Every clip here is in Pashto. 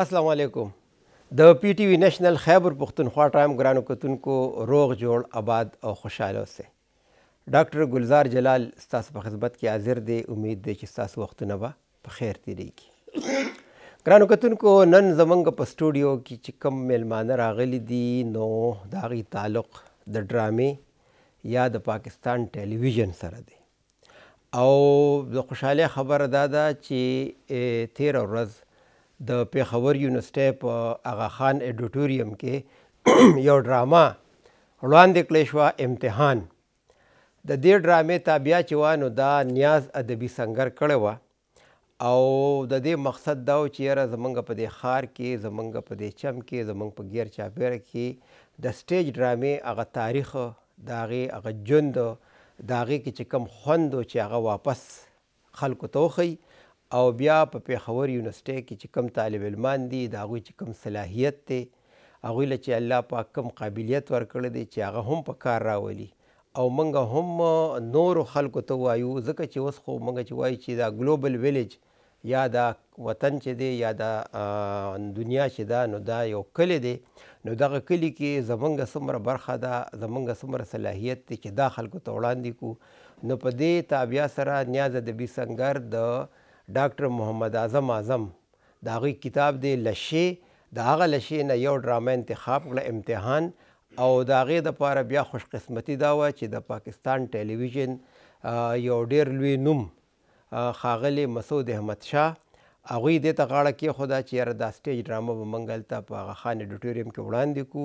السلام علیکم د پی ټی وی نېشنل خیبر پښتونخوا ټایم ګرانو کتونکو روغ جوړ آباد او خوشاله اوسئ ډاکټر ګلزار جلال ستاسو په خدمت کې حاضر دی امید دی چې ستاسو وختونه به په خیر تیریږي ګرانو کتونکو نن زمونږ په سټوډیو کې چې کم میلمانه راغلي دي نو د هغې تعلق د ډرامې یا د پاکستان ټلویزیون سره دی او د خوشحاله خبره دا ده چې تیره ورځ د پیښور یونیورسټۍ په اغا خان اډیټوریم کې یو ډراما وړاندې کړې شوه امتحان د دې ډرامې تابیا چې وه نو دا نیاز ادبي سنګر کړې وه او د دې مقصد دا و چې یاره زمونږ په دې ښار کې زمونږ په دې چم کې زمونږ په ګیر چاپېره کې د سټیج ډرامې هغه تاریخ د هغې هغه ژوند د هغې کې چې کوم خوند و چې هغه واپس خلکو ته وښیي او بیا په پیښور یونیورسيټي کې چې کم طالب علمان دي دا غوي چې کم صلاحیت دی هغه له چې الله پاک کم قابلیت ورکړي دي چې هغه هم په کار راولي او منګه هم نور خلکو ته وایو ځکه چې اوس خو منګه چې وایي چې دا ګلوبل ویلیج یا دا وطن چې دی یا دا دنیا چې دا نو دا یو کلی دی نو دغه کلی کې زمونږ څومره برخه ده زمونږ څومره صلاحیت دی چې دا خلکو ته وړاندې کو نو په دې تابیا سره نیاز ادبي سنګر د ډاکټر محمد اعظم اعظم دا غي کتاب دی لشه دا هغه لشه نه یو ډرامه انتخاب کړه امتحان او دا غي د پاره بیا خوش قسمتي دا و چې د پاکستان ټلویزیون یو ډیر لوی نوم خاغلی مسعود احمد شاه هغوی دې ته غاړه کې خدا چې یاره دا سټیج ډرامه به منګل ته په هغه خانې ډوټوریم کې وړاندې کو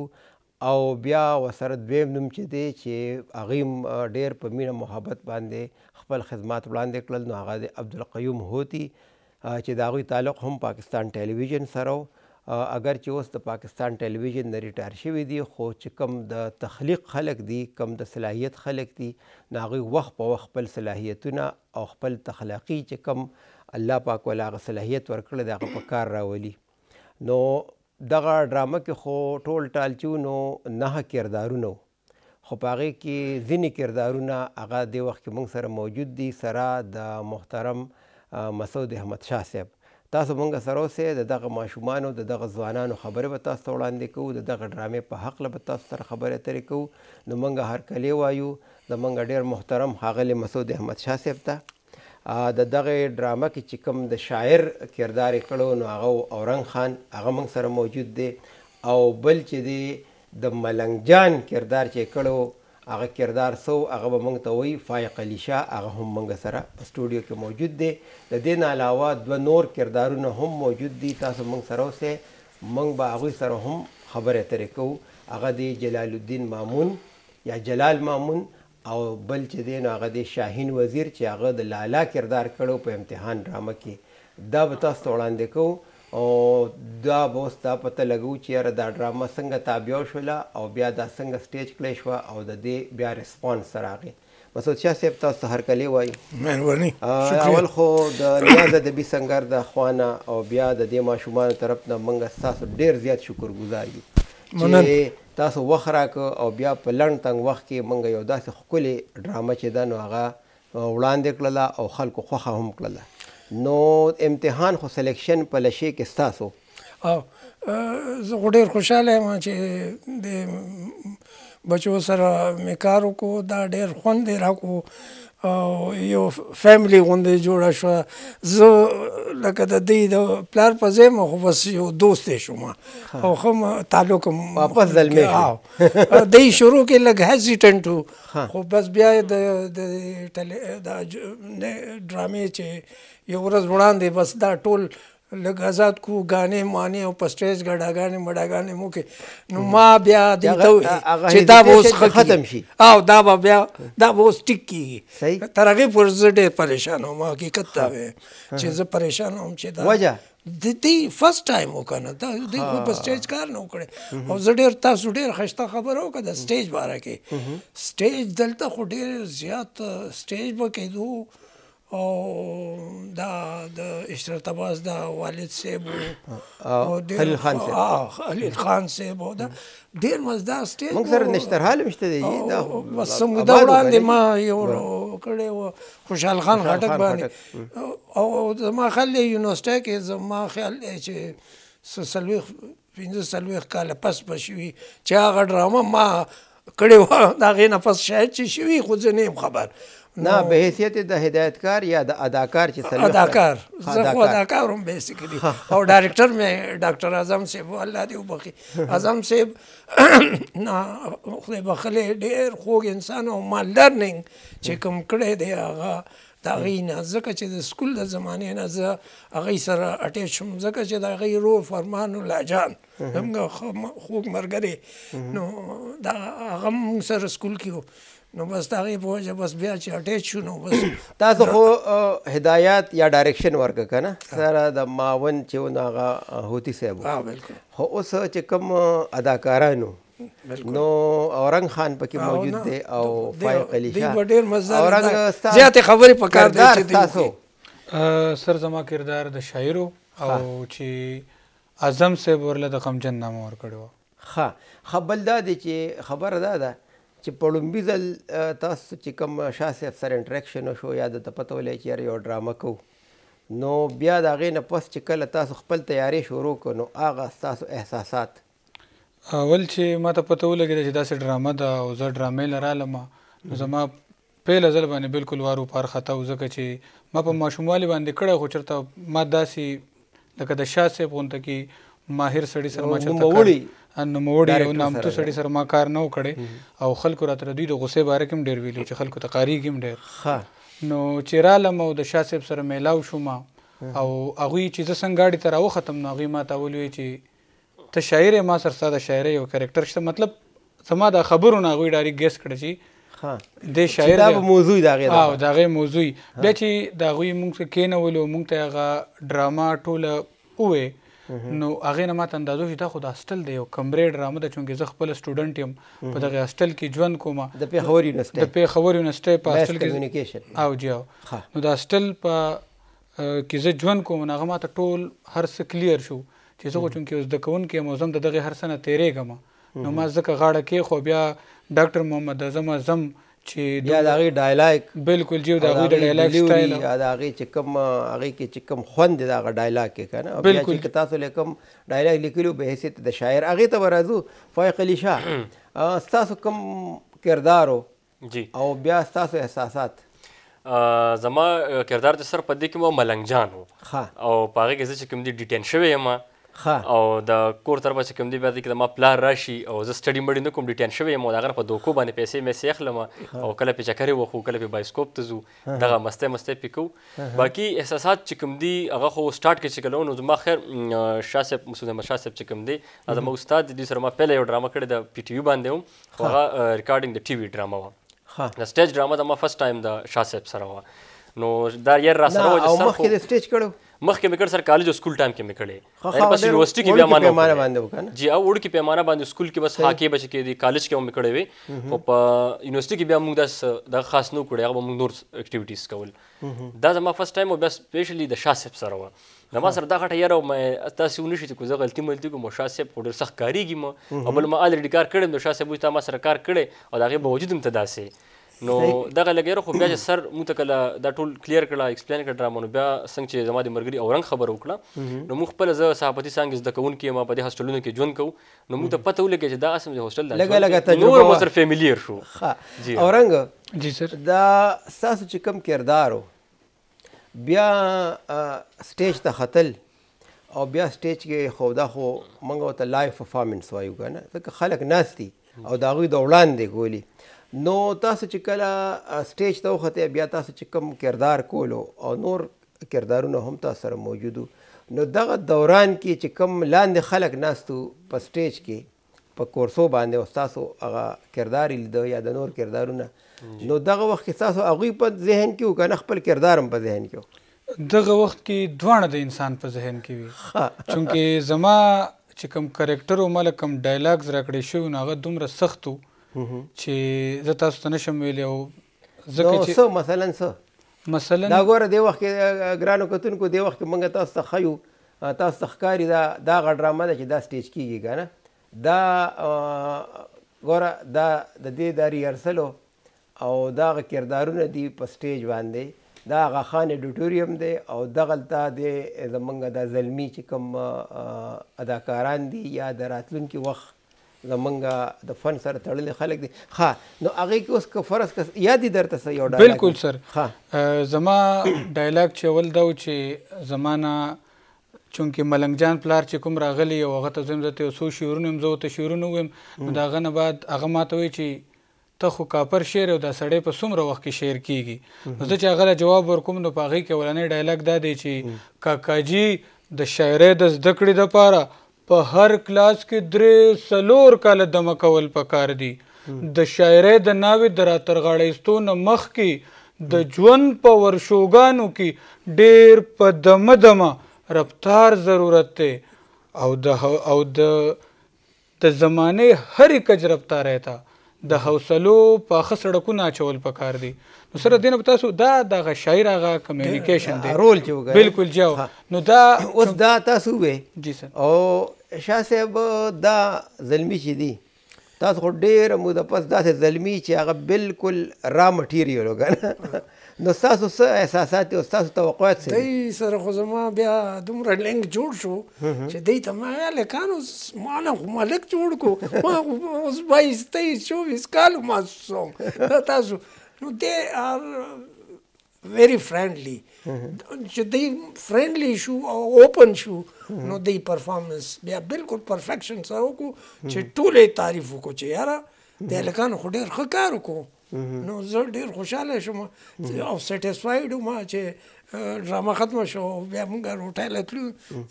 او بیا وسره دویم نوم چې دی چې هغه ډیر په مینه محبت باندې خپل خدمات وړاندې کړل نو هغه د عبدالقیوم هوتی چې دا غوي تعلق هم پاکستان ټلویزیون سره اگر چې اوس د پاکستان ټلویزیون نه ریټایر شوی دی خو چې کم د تخلیق خلق دی کم د صلاحیت خلق دی ناغي وخت په وخت خپل صلاحیتونه او خپل تخلاقی چې کم الله پاک ولا غ صلاحیت ورکړل دا په کار راولي نو دغه ډرامه کې خو ټول ټالچونو نه کردارونه خو پاره کې ځینې کردارونه هغه د وخت کې موږ سره موجود دي سره د محترم مسعود احمد شاه صاحب تاسو مونږ سره اوسه دغه ماشومان او دغه ځوانانو خبره به تاسو وړاندې کوو دغه ډرامې په حق له تاسو سره خبره ترې کوو نو مونږ هر کلی وایو د مونږ ډیر محترم حاغلی مسعود احمد شاه صاحب ته د دغه ډرامه کې چې کوم د شاعر کردار کړو نو هغه اورنګ خان هغه موږ سره موجود دی او بل چې دی د ملنګ جان کردار چې کړو هغه کردار سو هغه موږ ته وی فایق علی شاه هغه هم موږ سره استودیو کې موجود دی د دې نه علاوه دوه نور کردارونه هم موجود دي تاسو موږ سره اوسه موږ به هغه سره هم خبرې ترې کوو هغه دی جلال الدین مامون یا جلال مامون او بل چې دین هغه د شاهین وزیر چې هغه د لالا کردار کړو په امتحان ډرامه کې دا به تاسو وړاندې کوو او دا به تاسو پته لګو چې یاره دا ډرامه څنګه تابع شوله او بیا دا څنګه سټیج کلی شو او د دې بیا ریسپانس راغی مسعود شاه صاحب تاسو هر کلی وای مهرباني اول خو د ریاض ادبي سنگر د خوانه او بیا د دې ماشومان طرف نه منګه تاسو ډیر زیات شکر گزار یو مننه تاسو وخ راک او بیا په لړن تنگ وخت کې مونږ یو داسې خولي ډرامه چې دا نو هغه وړاندې کړله او خلکو خوخه هم کړله نو امتحان خو سلیکشن په لشي کې تاسو او زه ډیر خوشاله یم چې د بچو سره مې کار وکړو دا ډیر خوند دی راکو یو فیملی غوندې جوړه شوه زه لکه د دې د پلار په ځای خو بس یو دوست یې شوم او خو تعلق واپس زلمی دی شروع کې لږ هیزیټنټ وو خو بس بیا د د ډرامې چې یو ورځ وړاندې بس دا ټول لږ آزاد کو غانې مانې او په سټیج ګډاګانې مډاګانې مو کې نو ما بیا دې ته چې دا به اوس ختم شي او دا به بیا دا به اوس ټیک کیږي تر هغې پورې زه ډېر پریشان وم حقیقت دا وایم چې زه پریشان وم چې دا وجه د دې فرست ټایم وکنه دا دې خو په سټیج کار نه وکړي او زه ډېر تاسو ډېر خسته خبر وو کده سټیج باره کې سټیج دلته خو ډېر زیات سټیج به کېدو او دا د اشرت عباس دا والد صاحب او خلیل خان صاحب خلیل خان صاحب او دا ډیر مزدار سټیج موږ سره نشتر حال مشته دی دا بس مو دا وړاندې ما یو کړه و خوشحال خان غټک باندې او زما خلی یونیورسيټي کې زما خیال چې سلوي پنځه سلوي کال پس بشوي چې هغه ډرامه ما کړي و دا غي نه پس شاید چې شوي خو زه نه خبر نه به حیثیت د هدایتکار یا د اداکار چې سره اداکار زه خو اداکار هم بیسیکلی او ډایرکټر مې ډاکټر اعظم صاحب الله دې وبخي اعظم صاحب نه خدای بخلې ډېر خوږ انسان او ما لرنینګ چې کوم کړی دی هغه دا غي نه ځکه چې د سکول د زمانه نه زه هغه سره اټیچ شم ځکه چې دا غي رو فرمان او لاجان همغه خوږ مرګري نو دا هغه سره سکول کې نو بس هغه په وجه بس بیا چې اټیچ شو نو بس تاسو خو هدایت یا ډایرکشن ورک کنه سره د ماون چې وناغه هوتی صاحب ها بالکل خو اوس چې کوم اداکارانو نو اورنګ خان پکې موجود دی او فائق علی شاه اورنګ زیات خبرې پکار دی چې تاسو سر زما کردار د شاعرو او چې اعظم صاحب ورله د غمجن نام ور کړو ها خبل دا دی چې خبر دا ده چې په لومبي ځل تاسو چې کوم شاسې سره انټریکشن شو یا د پته ولې چې یو ډرامه کو نو بیا د هغې نه پس چې کله تاسو خپل تیاری شروع کړو نو هغه ستاسو احساسات اول چې ما ته پته ولګېده چې داسې ډرامه ده او زه ډرامې لرالمه نو زما پیل ځل باندې بالکل وارو پار خطا ځکه چې ما په ماشوموالي باندې کړی خو چېرته ما داسې لکه د شاه صاحب غونته کې ماهر سړي سره ما چېرته نوموړي یو نامتو سړي سره ما کار نه وکړي او خلکو راته دوی د غصې باره کې هم ډېر ویلي چې خلکو ته قاریږي هم ډېر نو چې رالم او د شاه صاحب سره میلاو شوم او هغوی چې زه څنګه ګاډي ته راوختم نو هغوی ما ته ولوی چې ته شاعر ما سره ستا د شاعرۍ یو کرکټر شته مطلب زما د خبرو نه هغوی ډایرک ګیس کړه چې د شاعر دا موضوع دا غي او دا غي موضوع بیا چې دا غوي مونږ کې نه ولو مونږ ته غا ډراما ټوله اوه نو هغه نه ماته اندازو چې دا خو د هاستل دی یو کمرې ډرامه ده چونکې زه خپل سټوډنټ یم په دغه هاستل کې ژوند کوم د پیښور یونیورسيټي د پیښور یونیورسيټي په هاستل کې کمیونیکیشن او جی نو د هاستل په کې زه ژوند کوم هغه ماته ټول هر څه کلیر شو چې زه چونکې زده کوونکې مو زم دغه هر څه نه تیرېږم نو ما ځکه غاړه کې خو بیا ډاکټر محمد اعظم زم چې یا د هغې ډایلاګ بالکل جی د هغوی د ډایلاګ سټایل د هغې چې کوم هغې کې چې کوم خوند دی د هغه ډایلاګ کې که نه بالکل که تاسو له کوم ډایلاګ لیکلي په حیثیت د شاعر هغې ته به راځو فائق علي شاه ستاسو کوم کردار جی او بیا ستاسو احساسات زما کردار چې سر په دې کې مو ملنګ جان و او په هغې کې زه چې کوم دي ډیټین شوی یم او د کور تر بچ کوم دی بعد کې ما پلان راشي او زه سټډي مړي نه کوم ډیټین شوی یم دا په دوکو باندې پیسې مې سیخ لم او کله په چکرې وخو کله په بایسکوپ ته زو دغه مسته مسته پکو باقی احساسات چې کوم دی هغه خو سٹارټ کې چکلو نو زما خیر شاسب مسعود احمد شاسب چې کوم دی دا ما استاد دي سره ما پهل یو ډرامه کړې د پی ټی وی باندې هم خو هغه ریکارډینګ د ټي وی ډرامه و دا سټیج ډرامه دا ما فرست ټایم د شاسب سره و نو دا یې را سره و چې سره او مخکې د سټیج کړو مخکې مې کړ سر کالج او سکول ټایم کې مې کړې خو بس یونیورسيټي کې بیا مانه باندې وکړه جی او وړ کې پیمانه باندې سکول کې بس حاکې بچ کې دي کالج کې مې کړې وي خو په یونیورسيټي کې بیا موږ د خاص نو کړې هغه موږ نور اکټیویټیز کول دا زما فرست ټایم او بیا سپیشلی د شاسپ سره و نما سره دا غټه یاره مې تاسو ونشئ چې کوزه غلطي ملتي کوم شاسه په ډېر سخت کاریږي مو او بل ما الریډي کار کړم نو شاسه بوځ تا ما سره کار کړي او دا غي باوجود هم تداسي نو دغه لګیره خو بیا چې سر مو ته کله دا ټول کلیر کړه اکسپلین کړه ډرامه نو بیا څنګه چې زما د مرګري اورنګ خبر وکړه نو مو خپل زه صحافتي څنګه زده کوونکې ما په دې هاستلونو کې ژوند کوم نو مو ته پته ولګی چې دا اسم د هاستل دا لګه لګه تجربه نور مو سره فیملیئر شو اورنګ جی سر دا ساسو چې کم کردارو بیا سټیج ته خطل او بیا سټیج کې خو دا خو منګه ته لایف پرفارمنس وایو کنه ځکه خلک ناس دي او دا غوي د وړاندې ګولي نو تاسو چې کله سټیج ته وخته بیا تاسو چې کوم کردار کولو او نور کردارونه هم تاسو سره موجودو نو دغه دوران کې چې کوم لاندې خلک ناستو په سټیج کې په کورسو باندې او تاسو هغه کردار لیدو یا د نور کردارونه نو دغه وخت کې تاسو هغه په ذهن کې وکنه خپل کردار هم په ذهن کې دغه وخت کې دوانه د انسان په ذهن کې وي چونکه زما چې کوم کریکټر او ملکم ډایلاګز راکړې شو نو هغه دومره سختو چې زه تاسو ته نشم ویلی او ځکه چې څه مثلا څه مثلا دا ګوره دې وخت کې ګرانو کتونکو دې وخت کې موږ تاسو ته ښیو تاسو ته ښکاري دا دا غټ ډرامه ده چې دا سټیج کېږي که نه دا ګوره دا د دې دا ریهرسل او دا غ کردارونه دي په سټیج باندې دا آغا خان اډیټوریم دی او دغلته د زمونږ د زلمی چې کوم اداکاران دي یا د راتلونکي وخت زمونږ د فن سره تړلې خلک دي ها نو هغه کې اوس که فرض که یاد درته سې یو ډایلاګ بالکل سر ها زما ډایلاګ چې ول دا چې زمانہ چونکه ملنګ جان پلار چې کوم راغلی او هغه ته زم زته سو شعرونه هم زو ته شعرونه ویم دا غنه بعد هغه ماته وی چې ته خو کاپر شعر او دا سړی په څومره وخت کې شعر کیږي نو زه چې هغه جواب ورکوم نو په هغه کې ولنې ډایلاګ دا دی چې کاکاجي د شاعرۍ د زده کړې لپاره په هر کلاس کې درې سلور کال دمه کول پکار دي د شاعرۍ د ناوې د راترغاړېستو نه مخکې د ژوند په ورشوګانو کې ډېر په دمه دمه رفتار ضرورت دی او د او د د زمانه هرې کج رفتار تا د حوصلو په خسړکونه چول پکار دي نو سره دین په تاسو دا د شاعر هغه کمیونیکیشن دی رول چې وګورئ بالکل جو نو دا اوس دا تاسو وې جی سر او شاه صاحب دا زلمی چې دی تاسو ډیر مو د پس داسې زلمی چې هغه بالکل را مټیریال وګنه نو تاسو څه احساسات او تاسو توقعات څه دي سره خو زما بیا دومره لنګ جوړ شو چې دې ته ما ویل کانو ما نه خو ملک جوړ کو ما اوس 22 23 24 کال ما سوم تاسو نو دې ار ویری فرندلی چې دې فرندلی شو او اوپن شو نو دې پرفارمنس بیا بالکل پرفیکشن سره وکړو چې ټوله تعریف وکړو چې یاره دې لکانو خو ډېر ښه کار وکړو نو زه ډیر خوشاله شوم او سټیسفاید ما چې ډرامه ختم شو بیا موږ روټه لتلو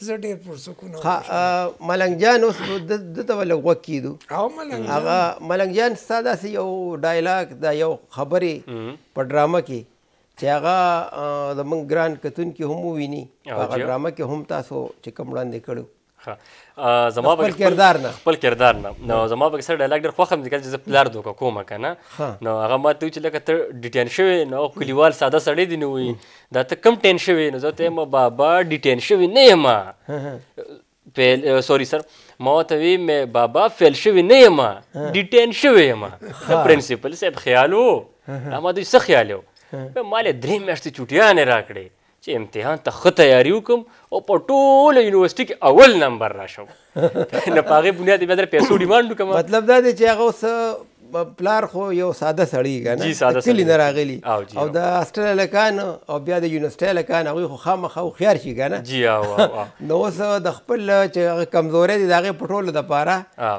زه ډیر پرسکون ها ملنګ جان اوس د ته ول وکیدو او ملنګ هغه ملنګ جان ساده سی یو ډایلاګ دا یو خبره په ډرامه کې چې هغه د منګران کتون کې هم ویني هغه ډرامه کې هم تاسو چې کوم وړاندې کړو ښه زما خپل کردار نه خپل کردار نه نو زما به سره ډایلاګ ډېر خوښم ځکه چې زه پلار دوکه کوم کنه نو هغه ما ته چې لکه ته ډیټین شوی نو کلیوال ساده سړی دی نو دا ته کم ټین شوی نو زه ته ما بابا ډیټین شوی نه یم فیل سوري سر ما ته وی مې بابا فیل شوی نه یم ډیټین شوی یم پرنسپل صاحب خیالو ما دې څه خیال یو مالې درې میاشتې چټیا نه راکړې چې امتحان ته ښه تیاری وکم او په ټوله یونیورسټي کې اول نمبر راشم نه په هغې بنیاد بیا در پیسو ډیمانډ وکړم مطلب دا دی چې هغه اوس پلار خو یو ساده سړی کنه کلی نه راغلی او دا استرالیا لکان او بیا د یونیورسيټي لکان هغه خو خامخا خيار شي کنه جی او نو اوس د خپل چې کمزوري دي دغه پټول د پاره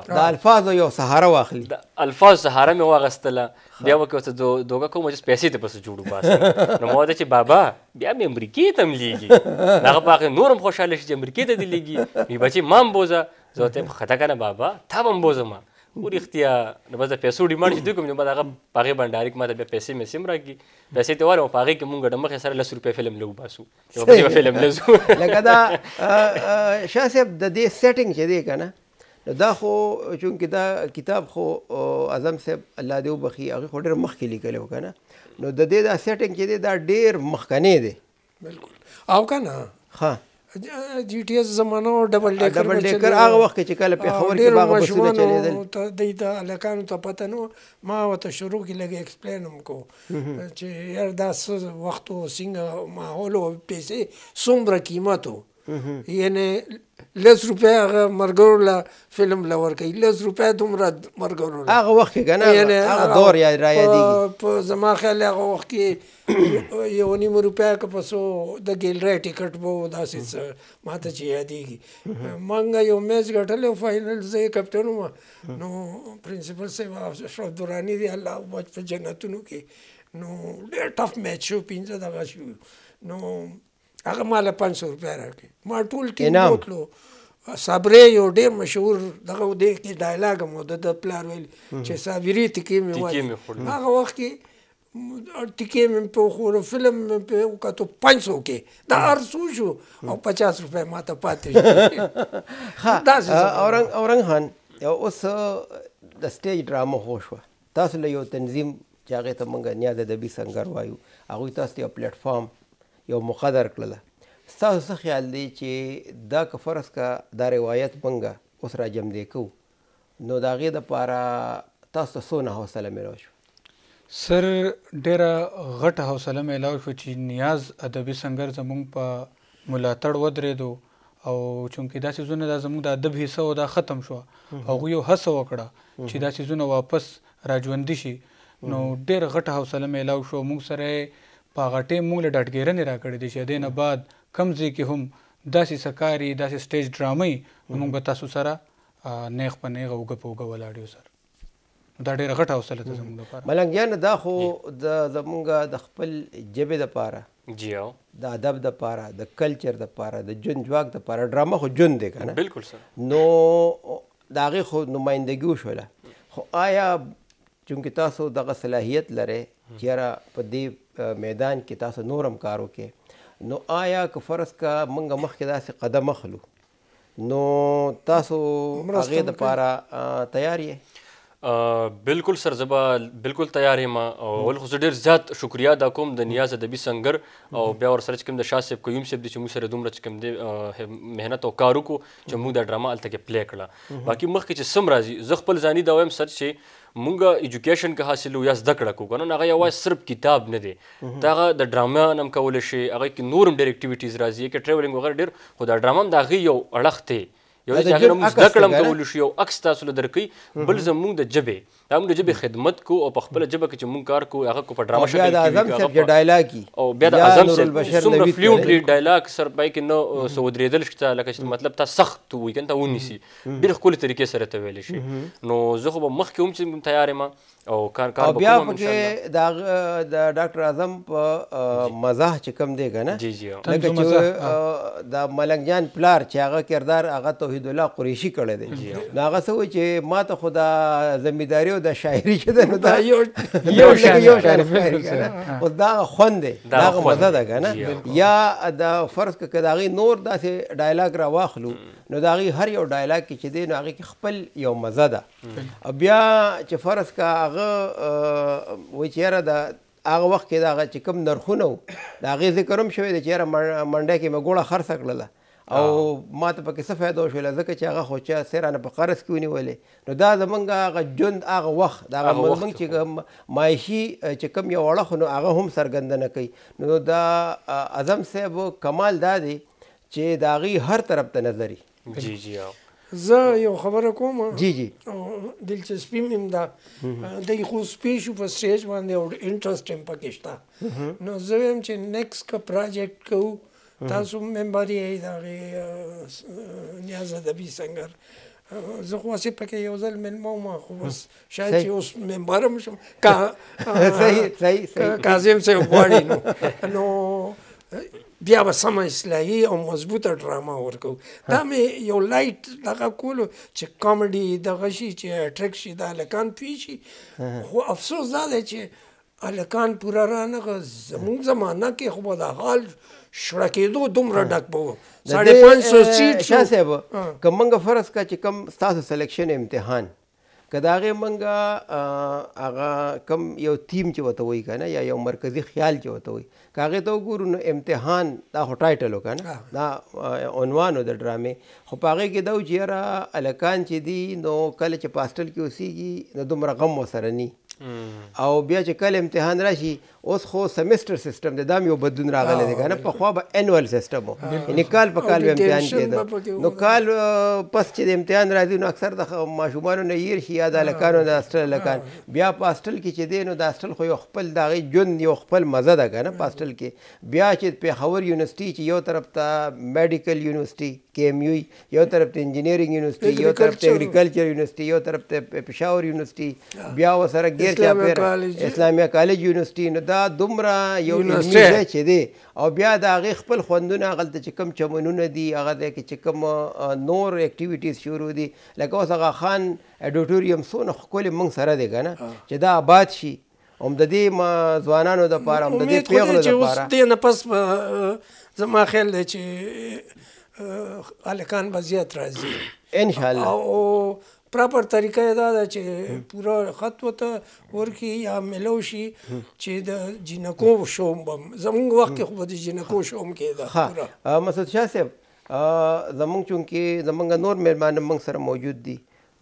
د الفاظ یو سهاره واخلي الفاظ سهاره مې واغستله بیا وکړه ته دوګه کوم چې پیسې ته پس جوړو باسه نو مو چې بابا بیا مې امریکې تم لیږي هغه باغ نورم خوشاله شي چې امریکې ته دی لیږي مې بچي مام بوزه زه ته خطا کنه بابا تا هم بوزه ما ور اختیا نو بس د پیسو ډیماند چې دوی کوم نو ما دغه پاغه بنداري ما ته بیا پیسې مې سیم راکی پیسې ته وره پاغه کې مونږ د مخه سره 100 روپې فلم لو باسو یو په فلم لزو لکه دا شاسب د دې سیټینګ چې دی کنه نو دا خو چونکه دا کتاب خو اعظم صاحب الله دې وبخي هغه خو ډېر مخکې لیکلو کنه نو د دې دا سیټینګ چې دی دا ډېر مخکنی دی بالکل او کنه ها جی ټي اس زمانہ او ډبل ډیکر ډبل ډیکر هغه وخت چې کله په خبر کې باغ بسونه چلیدل ته د دې علاقانو ته پته نو ما وته شروع کې لګي ایکسپلین هم کو چې یار دا وخت او څنګه ماحول او پیسې څومره قیمت وو یعنی لز روپیا هغه مرګرو له فلم له ورکوي لز روپیا دومره مرګرو هغه وخت کې ګنه هغه دور یا را یادېږي په زما خیال هغه وخت کې یو نیم روپیا که په سو د ګیلری ټیکټ به داسې ماته چې یادېږي مونږ یو میچ ګټلی فاینل زه یې کپټن وم نو پرنسپل صاحب اشرف دراني دی الله وبخ په جنتونو کې نو ډېر ټف میچ شو پنځه دغه شو نو هغه مال 500 روپیا راکې ما ټول ټیم وکړو صبرې یو ډېر مشهور دغه دی کې ډایلاګ مو د پلار ویل چې صابری تکې مې وایي هغه وخت کې ټیکې مې په خور فلم په وکړو 500 کې دا ارسو شو او 50 روپیا ماته پاتې ها اورنګ اورنګ خان اوس د سټیج ډرامه خو شو تاسو له یو تنظیم چې هغه ته مونږ نیاز ادبي سنگر وایو هغه تاسو ته پلیټ فارم یو مقدر کړله ستاسو څه خیال دی چې دا که فرض کا دا روایت مونږه اوس را جمع دی کو نو د هغې دپاره تاسو څو نه حوصله میلاو شو سر ډیره غټه حوصله میلاو شوه چې نیاز ادبي سنګر زمونږ په ملاتړ ودرېدو او چونکې دا سیزونه دا زموږ د ادب حصه او دا ختم شو هغه یو هڅه وکړه چې دا سیزونه واپس راجوندي شي نو ډېر غټه حوصله میلاو شو موږ سره په هغه ټیم موږ له ډاډګیرنې راکړې دي چې دې نه بعد کم ځای کې هم داسې سکاري داسې سټیج ډرامې موږ به تاسو سره نیغ په نیغه اوږه په اوږه ولاړ یو سره دا ډېره غټه حوصله ده زموږ لپاره ملنګیان دا خو د زمونږ د خپل جبې د پاره جی او د ادب د پاره د کلچر د پاره د جون جواک د پاره ډرامه خو جون دی کنه بالکل سره نو دا غي خو نمائندګي وشوله خو آیا چونکه تاسو دغه صلاحیت لرئ چیرې په دې میدان کې تاسو نورم کار وکې نو آیا که فرض کا منګه مخکې داسې قدم اخلو نو تاسو هغه د پاره تیار یې بالکل سرزبا بالکل تیار یم او ول خو ډیر زیات شکریا دا کوم د نیاز ادبي سنگر او بیا ور سره کوم د شاه صاحب قیوم صاحب د چې مو سره دومره کوم د مهنت او کارو کو چې مو د ډرامه الته کې پلی کړه باقي مخکې چې سم راځي زه خپل ځاني دا وایم سر چې مونږه اډوکیشن که حاصلو یا زده کړه کو کنه هغه یوازې صرف کتاب نه دی دا د ډراما نم کول شي هغه کې نورم ډېر اکټیویټیز راځي کې ټریولینګ وغیرہ ډېر خو دا ډراما هم د هغې یو اړخ دی یو چې هغه موږ زده کړم کول شو یو عکس تاسو له درکې بل زموږ د جبې دا موږ د جبې خدمت کو او په خپل جبه کې چې موږ کار کو هغه کو په ډرامه شکل کې اعظم صاحب یا ډایلاګي او بیا د اعظم صاحب څومره فلیوټلی ډایلاګ سر پای کې نو سو درېدل شته لکه چې مطلب ته سخت وي کنه ته ونیسي ډېر خپل طریقې سره ته ویل شي نو زه خو مخ کې هم چې تیار یم او کار کار بیا پکې دا د ډاکټر اعظم په مزاح چې کم دی کنه جی جی لکه چې دا ملنګ جان پلار چې هغه کردار هغه توحید الله قریشی کړی دی هغه څه وایي چې ما ته خدا زمینداری او د شاعری چې ده نو دا یو یو یو شاعر او دا خوند دی دا مزه ده کنه یا د فرض کې کداغي نور داسې ډایلاګ را واخلو نو داغي هر یو ډایلاګ کې چې دی نو هغه خپل یو مزه ده بیا چې فرض کا هغه وای چې یاره د هغه وخت کې دا چې کوم نرخونه وو د هغې ذکر هم شوی دی چې یاره منډه کې مې ګوړه خرڅه کړله او ما ته پکې څه فایده وشوله ځکه چې هغه خو چا سر رانه په قرض کې ونیولې نو دا زمونږ هغه ژوند هغه وخت د هغه زمونږ چې معاشي چې کوم یو اړخ نو هغه هم څرګنده نه کوي نو دا اعظم صاحب کمال دا دی چې د هغې هر طرف ته نظري جی جی زه یو خبره کوم جی جی دلچسپي مم دا د خو سپیشو په سټیج باندې او انټرست هم پکې شته نو زه هم چې نیکس کا پروجیکټ کوو تاسو ممبر یې دا نیاز ادبي سنگر زه خو واسه پکې یو ځل ملمو ما خو بس شاید چې اوس ممبر هم شم کا صحیح صحیح کاظم سه غواړي نو بیا به سم اصلاحي او مضبوطه ډراما ورکو دا مې یو لایټ دغه کولو چې کامیډي دغه شي چې اټریک شي دا لکان پی شي خو افسوس دا دی چې الکان پورا رانغه زموږ زمانہ کې خو دا حال شړه کېدو دومره ډک بو 550 سیټ شاسه به کومنګ فرض کا چې کم تاسو سلیکشن امتحان کداغه منګه هغه کم یو تیم چې وته وای کنه یا یو مرکزی خیال چې وته وای کاغه ته ګورو نو امتحان دا هټایټلو کنه دا عنوان د ډرامې خو پاغه کې دا چې را الکان چې دی نو کله چې پاستل کې اوسېږي نو دومره غم وسره ني او بیا چې کله امتحان راشي اوس خو سیمستر سیستم دی دا یو بدلون راغلی دی کنه په خو به انوال سیستم وو یعنی کال په کال امتحان کېده نو کال پس چې امتحان راځي نو اکثر د ماشومانو نه ير شي یاد لکانو د هاستل لکان بیا په هاستل کې چې دی نو د هاستل خو یو خپل دغه جون یو خپل مزه ده کنه په هاستل کې بیا چې په خبر یونیورسيټي چې یو طرف ته میډیکل یونیورسيټي کې ایم یو یو طرف ته انجینیرینګ یونیورسيټي یو طرف ته اګریکلچر یونیورسيټي یو طرف ته پېښور یونیورسيټي بیا وسره غیر چا پیر اسلامیه کالج یونیورسيټي نو دا دومره یو علمي چې دی او بیا د هغې خپل خوندونه هغلته چې کوم چمنونه دي هغه ځای کې چې کوم نور اکټیویټیز شروع دي لکه اوس هغه خان اډیټوریم څونه ښکلې موږ سره دی که نه چې دا آباد شي هم د دې ځوانانو دپاره هم د دې پیغلو دپاره دې نه پس زما خیال دی چې هلکان به زیات راځي انشاءالله او پراپر طریقه دا ده چې پورا خط وته ورکی یا ملو شي چې د جنکو شوم بم زمونږ وخت کې خو د جنکو شوم کېده پورا مسعود شاه صاحب زمونږ چونکی زمونږ نور مېرمن موږ سره موجود دي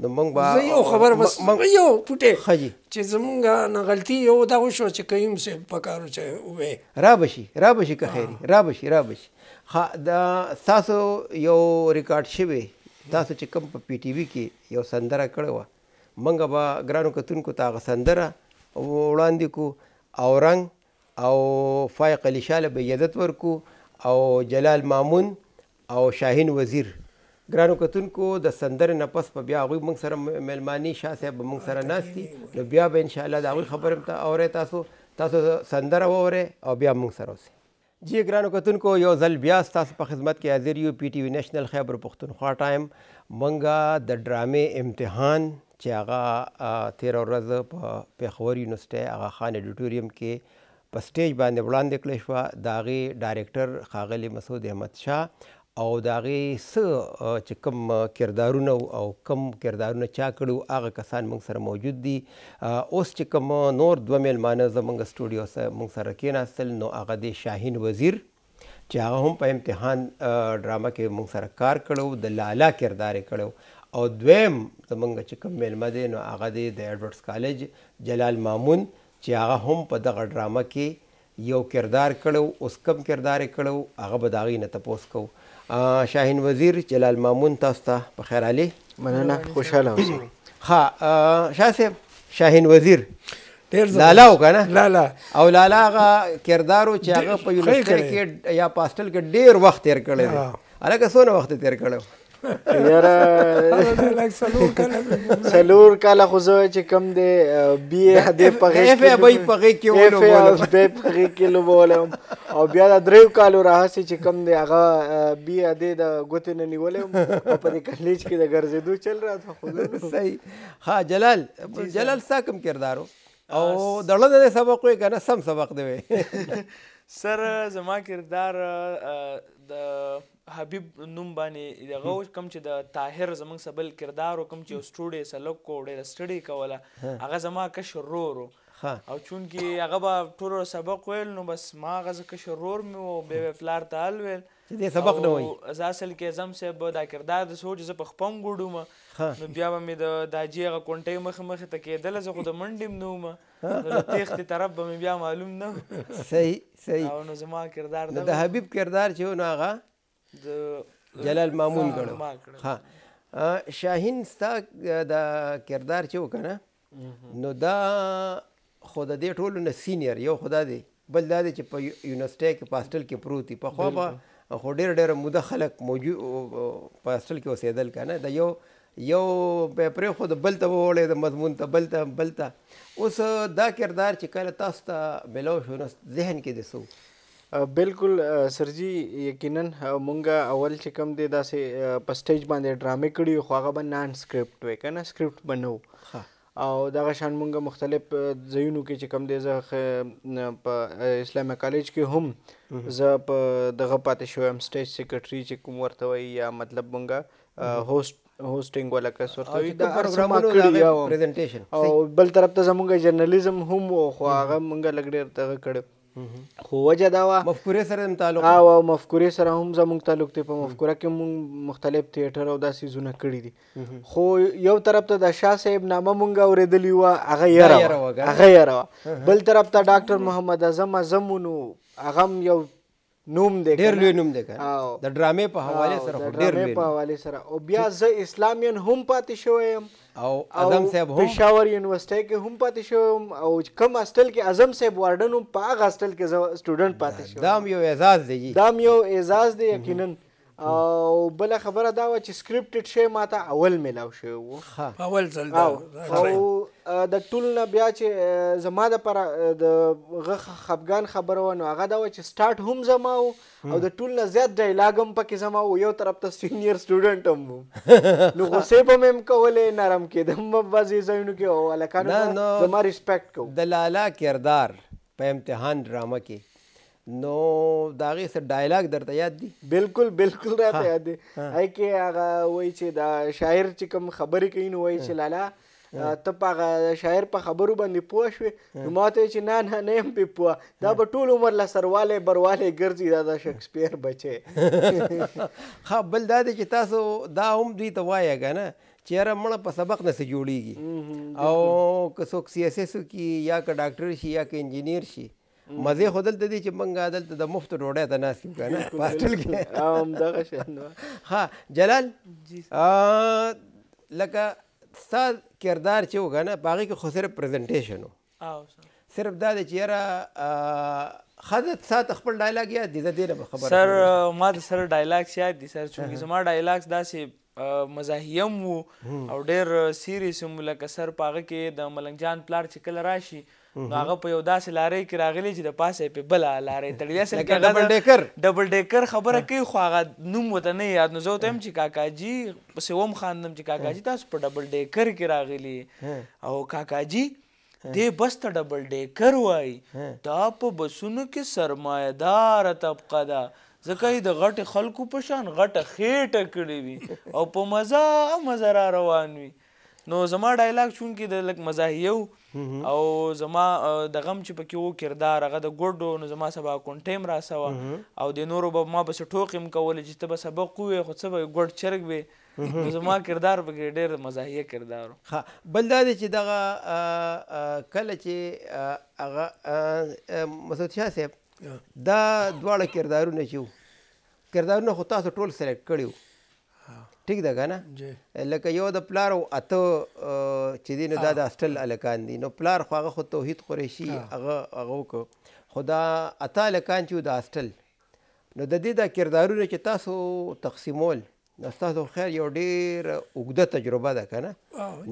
نو موږ به یو خبر بس یو پټه خجی چې زمونږ نه غلطي یو دا وشو چې قیم سه پکارو چې وې را بشي را بشي که خیری را بشي را بشي دا تاسو یو ریکارډ شوی تاسو چې کوم په پی ټی وی کې یو سندره کړې وه منګه به ګرانو کتونکو ته هغه سندره وړاندې کو او رنگ او فائق علی شاه له عزت ورکو او جلال مامون او شاهین وزیر ګرانو کتونکو د سندر نه پس په بیا غوي موږ سره ملمانی شاه صاحب موږ سره ناشتي نو بیا به ان شاء الله دا غوي خبرم ته اوره تاسو تاسو سندره ووره او بیا موږ سره اوسئ جی ګرانو کتونکو یو ځل بیا ستاسو په خدمت کې حاضر یو پی ټی وی نېشنل خیبر پښتونخوا ټایم منګه د ډرامې امتحان چې هغه تیره ورځ په پېښور یونیورسټۍ هغه خان اډیټوریم کې په سټیج باندې وړاندې کړې شوه د هغې ډایرکټر ښاغلي مسعود احمد شاه او داغه س چې کم کردارونه او کم کردارونه چا کړو هغه کسان موږ سره موجود دي اوس چې کم نور دوه میلمانه زمونږ سټوډیو سره موږ سره کېناستل نو هغه دی شاهین وزیر چې هغه هم په امتحان ډراما کې موږ سره کار کړو د لالا کردار کړو او دویم زمونږ چې کوم میلمه دی نو هغه دی د ایډورډس کالج جلال مامون چې هغه هم په دغه ډرامه کې یو کردار کړو اوس کم کردار کړو هغه به د هغې نه تپوس کوو شاهین وزیر جلال مامون تاسو ته په خیر علي مننه خوشاله اوسئ ها شاه صاحب شاهین وزیر ډیر لالا وکنه لالا او لالا هغه کردارو چې هغه په یونیورسيټي کې یا پاستل کې ډیر وخت تیر کړی دی الګا سونه وخت تیر کړو یاره سلور کاله خو زه چې کم دی بی ا د پغې کې بی پغې کې ولوم بی پغې کې لوبولم او بیا د دریو کالو راهسي چې کم دی هغه بی ا د غوتې نه نیولم او په دې کلیج کې د ګرځېدو چل رہا تا خو صحیح ها جلال جلال ساکم کردارو او دړه د سبق وي کنه سم سبق دی سر زما کردار د حبیب نوم باندې دغه کم چې د طاهر زمنګ سبل کردار او کم چې سټوډي سلوک کوډه سټډي کوله هغه زما کشر رورو او چون کې هغه به ټول سبق ویل نو بس ما غزه کې شرور مې او به فلار ته ال ویل چې دې سبق نه وای از اصل کې زم سه به دا کردار د سوچ ز په خپم ګډوم نو بیا به مې د داجی هغه کونټۍ مخې مخې ته کېدله زه خو د منډې م نه وم نو د تېښتې طرف به مې بیا معلوم نه صحیح صحیح او نو زما کردار د حبیب کردار چې و نو هغه د جلال مامون ګڼو ها شاهین ستا د کردار چې و کنه نو دا خو د دې ټولو نه سینیر یو خدا دی بل دا دی چې په یونیورسيټي کې پاستل کې پروت دی په خو به خو ډېر ډېر مدخلک موجود پاستل کې اوسېدل کنه د یو یو به پرې خو د بل ته وړې د مضمون ته بل ته بل ته اوس دا کردار چې کله تاسو ته ملو شو نو ذهن کې دسو بالکل سرجی یقینا مونږه اول چې کم دی داسې په سټیج باندې ډرامې کړي خو هغه به نان سکرپټ وي کنه سکرپټ بنو او دغه شان مونږه مختلف ځایونو کې چې کم دی زه په اسلامي کالج کې هم زه په دغه پاتې شوم سټیج سیکرټري چې کوم ورته وي یا مطلب مونږه هوست هوسټینګ ولا کس ورته وي دا پروګرامونو دا پریزنټیشن او بل طرف ته زمونږ جرنالیزم هم خو هغه مونږ لګډیر ته کړو خو وجه دا وه مفکورې سره هم تعلق او مفکورې سره هم زموږ تعلق دی په مفکوره کې مونږ مختلف تیاتر او داسې زونه کړي دي خو یو طرف ته د شاه صاحب نامه مونږ اورېدلی وه هغه یره هغه یره بل طرف ته ډاکټر محمد اعظم اعظم نو هغه یو نوم دی ډیر لوی نوم دی کنه د ډرامې په حواله سره ډیر لوی په حواله سره او بیا زه اسلامین هم پاتې شوی یم او اعظم صاحب هم پېښور یونیورسيټي کې هم پاتې شوی او کم هاستل کې اعظم صاحب وارډن هم په هغه هاستل کې زه سټوډنټ پاتې شوی دا یو اعزاز دی دا یو اعزاز دی یقینا او بل خبره دا و چې سکرپټډ شی ماته اول ملاو شوی وو اول ځل او د ټول نه بیا چې زما د پر د غ خفغان خبره و نو هغه دا و چې سٹارټ هم زما او د ټول نه زیات ډایلاګ هم پکې زما و یو طرف ته سینیئر سټوډنټ هم نو غصه په مم کولې نرم کېدم مبازي زینو کې او الکانو زما ریسپیکټ کو د لالا کردار په امتحان ډرامه کې نو دا غي سر ډایلاګ درته یاد دی بالکل بالکل راته یاد دی اې کې هغه وای چې دا شاعر چې کوم خبرې کوي نو وای چې لالا ته په شاعر په خبرو باندې پوه شوې نو ماته چې نه نه نه یم پې پوه دا به ټول عمر له سرواله برواله ګرځي دا د شکسپیر بچی ها بل دا دی چې تاسو دا هم دوی ته وایه کنه چې را مړه په سبق نه سره جوړیږي او که څوک سیاسي سو کی یا که ډاکټر شي یا که انجینیر شي مزه خودل ته دي چې منګه دلته د مفت ډوډۍ ته ناسیم کنه پاستل کې هم دغه شنو ها جلال لکه ستاسو کردار چې وګنه باغی کې خو صرف پریزنټیشن صرف دا دی چې یاره خدت سات خپل ډایلاګ یا د دې نه خبر سر ما د سر ډایلاګ شاید دي سر چې زما ډایلاګ داسې مزاحیم وو او ډیر سیریس وو لکه سر پاغه کې د ملنګ جان پلار چې کله راشي نو هغه په یو داسې لارې کې راغلی چې د پاسه په بل لارې تړلې اصل کې ډبل ډیکر ډبل ډیکر خبره کوي خو هغه نوم وته نه یاد نو زه ته هم چې کاکاجي پسې ووم خاندم چې کاکاجي تاسو په ډبل ډیکر کې راغلی او کاکاجي دې بس ته ډبل ډیکر وای دا په بسونو کې سرمایدار طبقه ده ځکه د غټ خلکو په شان غټه خېټه کړې وي او په مزه مزه را روان وي نو زما ډایلاګ چون کې د لک مزاحیو او زما د غم چې پکې وو کردار هغه د ګډو نو زما سبا کونټیم را سوا او د نورو به ما بس ټوکم کول چې ته به سبق کوې خو څه به ګډ چرګ به نو زما کردار پکې ډېر مزاحیه کردار ها بل دا چې دغه کله چې هغه مسعود شاه صاحب دا دواړه کردارونه چې کردارونه خو تاسو ټول سلیکټ کړیو ټیک ده کنه لکه یو د پلار او اته چې دین دا د استل الکان دي نو پلار خو هغه خو توحید قریشی هغه هغه خدا اته الکان چې د استل نو د دې د کردارونو چې تاسو تقسیمول نو تاسو خیر یو ډیر اوږده تجربه ده کنه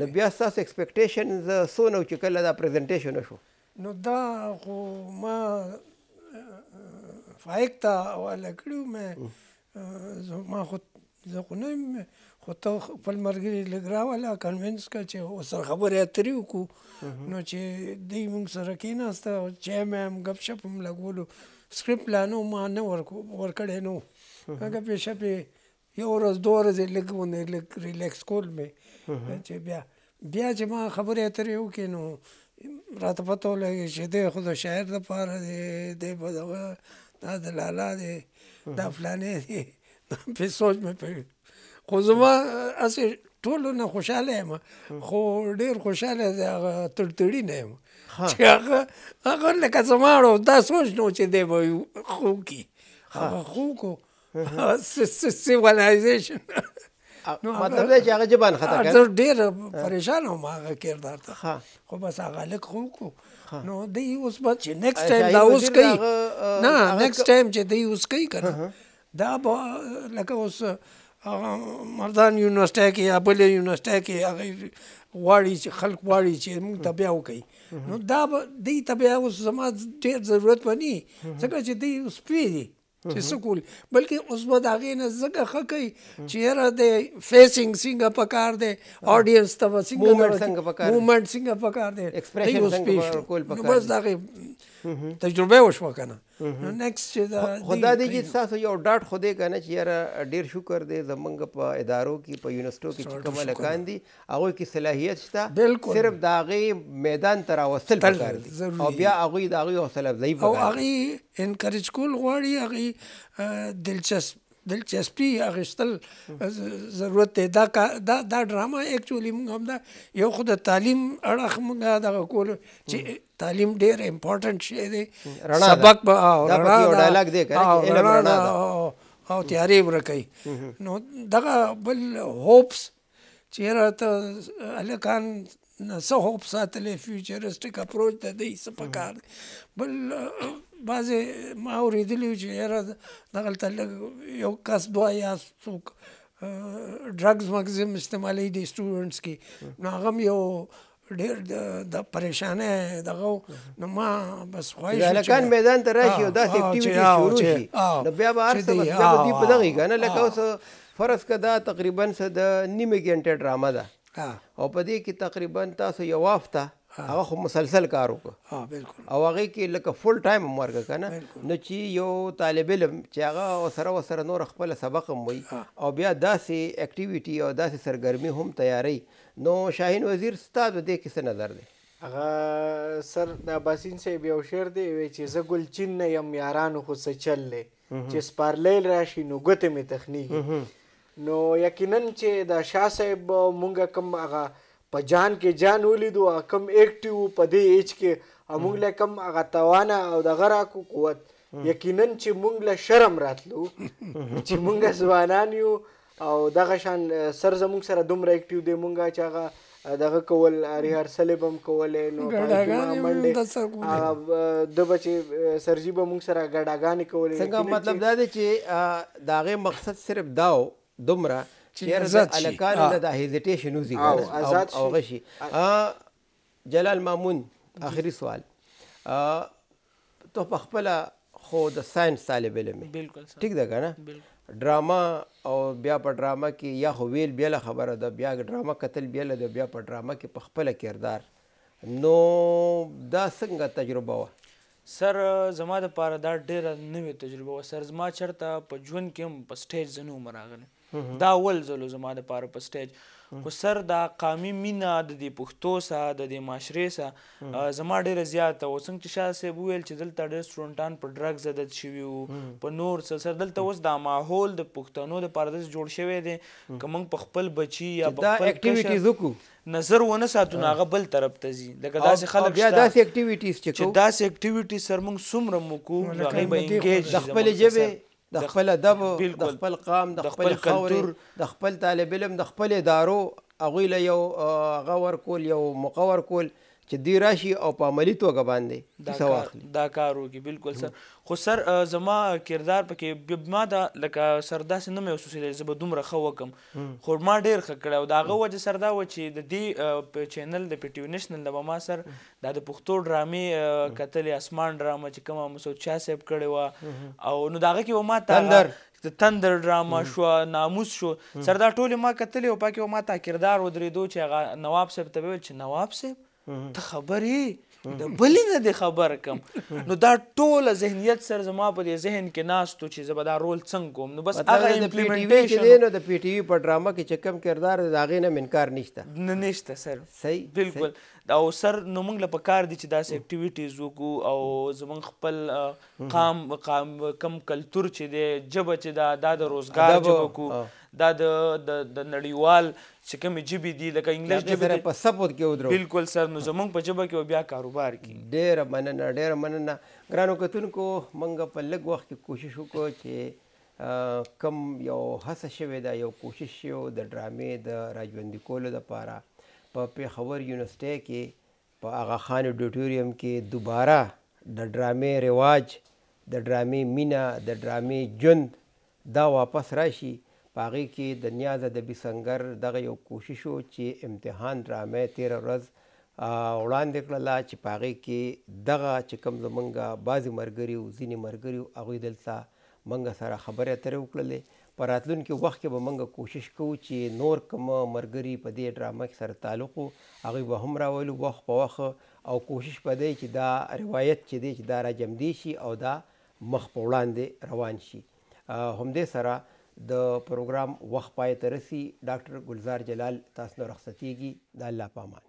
نو بیا تاسو ایکسپیکټیشن سو نو چې کله دا پریزنټیشن شو نو دا خو ما فایق تا ولا کړو مې زما خو زه خو نه یم خو ته خپل ملګري لږ راوله کنوینس کړه چې ورسره خبرې اترې وکړو نو چې دی موږ سره کېناسته چای مې هم ګپ شپ هم لګولو سکرپټ لا نو ما نه ورکړی نو هغه پې شپې یو ورځ دوه ورځې لږ ونې لږ ریلیکس کول مې چې بیا بیا چې ما خبرې اترې وکړې نو راته پته ولګې چې دی خو د شاعر دپاره دی دی به دغه دا د لالا دی دا فلانې دی په سوچ مې پېږ خو زما اسې ټولو نه خوشاله یم خو ډیر خوشاله د تړتړی نه یم چې هغه هغه لکه زما ورو دا سوچ نو چې دی به خو کی خو کو سیویلایزیشن مطلب دا چې هغه جبان خطا کړ زه ډېر پریشان وم هغه کردار ته خو بس هغه لک خو کو نو دی اوس به چې نیکسټ ټایم دا اوس کوي نه نیکسټ ټایم چې دی اوس کوي کنه دا به لکه اوس هغه مردان یونیورسټۍ کې یا بلې یونیورسټۍ کې هغه غواړي چې خلک غواړي چې موږ ته بیا وکړي نو دا به دوی ته بیا اوس زما ډېر ضرورت به نه وي ځکه چې دوی اوس پوهېږي دي چې څه کول بلکې اوس به د هغې نه ځکه ښه کوي چې یاره د فیسینګ څنګه پکار دی آډینس ته به څنګه موومنټ څنګه پکار دی دوی اوس پوه شو نو بس د هغې تجربه وشو کنه نو نیکست چې دا خدا دې چې تاسو یو ډاټ خدای کنه چې یاره ډیر شکر دې زمنګ په ادارو کې په یونیورسيټو کې چې کوم لکان دي هغه کې صلاحیت شته صرف دا غي میدان تر اوسل پکار دي او بیا هغه دا غي حوصله ضعیف او هغه انکریج کول غواړي هغه دلچسپ دلچسپي اغشتل ضرورت دی دا دا دا ډراما اکچولی موږ هم دا یو خو د تعلیم اړخ موږ دا کول چې تعلیم ډیر امپورټنت شی دی سبق به رڼا دا ډایلاګ دی کنه علم رڼا او تیاری ورکړي نو دغه بل هوپس چیرې ته الکان نه څه هوپ ساتلې فیوچرستیک اپروچ د دې څه پکار بل بعضې ما اورېدلي وو چې یاره دغلته لږ یو کس دوه یا څوک ډرګز مګزم استعمالوي دي سټوډنټس کې نو هغه یو ډېر د پریشانه دغه نو ما بس خواهش هلکان میدان ته راشي او داسې اکټیویټي شروع شي نو بیا به هر څه بیا به دوی په دغه که نه لکه اوس فرض که دا تقریبا څه د نیمې ګنټې ډرامه ده او په دې کې تقریبا تاسو یو هفته هغه خو مسلسل کار وکړه ها بالکل او هغه کې لکه فول ټایم هم ورکړه کنه نو چې یو طالب علم چې هغه سره وسره نور خپل سبق هم وي او بیا داسې اکټیویټي او داسې سرګرمي هم تیاری نو شاهین وزیر ستاسو د کیسه نظر دی هغه سر د باسین صاحب یو شعر دی چې زه ګل چین نه يم یارانو خو څه چل چې سپارلیل راشي نو ګوتې مې تخنیږي نو یقینا چې د شاه صاحب مونږ کم هغه په جان کې جان ولیدو کم اکټیو په دې ایج کې موږ له کم هغه توانه او د غرا کو قوت یقینا چې موږ له شرم راتلو چې موږ ځوانان یو او دغه شان سر زموږ سره دومره اکټیو دی موږ چې هغه دغه کول ریهرسل به هم کولې نو د بچې سرجي به موږ سره ګډاګانې کولې څنګه مطلب دا دی چې د هغې مقصد صرف دا دومره چیرې د الکان نه د هیزټیشن وزي او غشي جلال مامون اخري سوال ته په خپل خو د ساينس طالب علم بالکل ټیک ده کنه ډراما او بیا په ډراما کې یا خو ویل بیا خبره ده بیا ډراما قتل بیا له بیا په ډراما کې په خپل کردار نو دا څنګه تجربه وه سر زما د پاره دا ډیره نوې تجربه وه سر زما چرته په ژوند کې هم په سټیج زنو مراغله دا ول زلو زما د پاره په سټیج خو سر دا قامي مینا د دې پښتو سره د دې معاشرې سره زما ډیره زیاته او څنګه چې شاه صاحب ویل چې دلته ډېر سټډنټان په ډرګز عادت شوي وو په نور څه سر دلته اوس دا ماحول د پښتنو د پاره داس جوړ شوی دی که موږ په خپل بچي یا په خپل اکټیویټیز وکړو نظر ونه ساتو هغه بل طرف ته ځي لکه داسې خلک بیا داسې اکټیویټیز چې داسې اکټیویټیز سر موږ څومره موکو هغه به انګیج د خپل جبه د خپل ادب د خپل قام د خپل خور د خپل طالب علم د خپل ادارو هغوی له یو هغه ورکول یو موقع ورکول چې دی راشي او په عملی توګه باندې څه واخلي دا کار وکړي بالکل سر خو سر زما کردار پکې ما دا لکه سر داسې نه مې احساسېدلی زه به دومره ښه وکړم خو ما ډېر ښه کړی او د هغه وجه سر دا و چې د دې چینل د پی ټي وي نېشنل نه به ما سر دا د پښتو ډرامې کتلې اسمان ډرامه چې کومه مسعود شاه صاحب کړې وه او نو د هغه کې به ما تندر د تندر ډراما شو ناموس شو سر دا ټولې ما کتلې او پاکې ما تا کردار ودرېدو چې هغه نواب صاحب ته وویل چې نواب صاحب ته خبرې د بلې نه د خبر کم نو دا ټول ذهنیت سر زما په ذهن کې ناستو چې زبدا رول څنګه کوم نو بس هغه امپلیمنټیشن نو د پی ټی وی په ډراما کې چې کم کردار د هغه نه منکار نشته نه نشته سر صحیح بالکل او سر نو موږ له پکار دي چې داسې اکټیویټیز وکړو او زمونږ خپل قام قام کم کلچر چې دی جبه چې دا د روزګار جبه کو دا د د نړیوال چې کوم جبې دی لکه انګلیش جبې سره په سبوت کې ودرو بالکل سر نو زمونږ په جبه کې بیا کاروبار کې ډېر مننه ډېر مننه ګرانو کتونکو منګه په لږ وخت کې کوشش وکړو چې کم یو هڅه شوې ده یو کوشش شو د ډرامې د راجوندي کولو لپاره په پیښور یونیورسيټي کې په آغا خان ډیټوریم کې دوباره د ډرامې رواج د ډرامې مینا د ډرامې جون دا واپس راشي پاغي کې د نیاز ادبي سنګر دغه یو کوشش وو چې امتحان ډرامې 13 ورځ وړاندې کړله چې پاغي کې دغه چې کم زمونږه بعضی مرګري او ځینی مرګري هغه دلته منګه سره خبره اترې وکړلې په راتلونکي وخت کې به منګه کوشش کوو چې نور کوم مرګري په دې ډرامه کې سره تعلق هغه به هم راولو وخت په وخت او کوشش پدې چې دا روایت چې دی چې دا راجم دي شي او دا مخ په وړاندې روان شي همدې سره د پروګرام وخت پای ته رسی ډاکټر ګلزار جلال تاسو رخصتيږي د الله پامان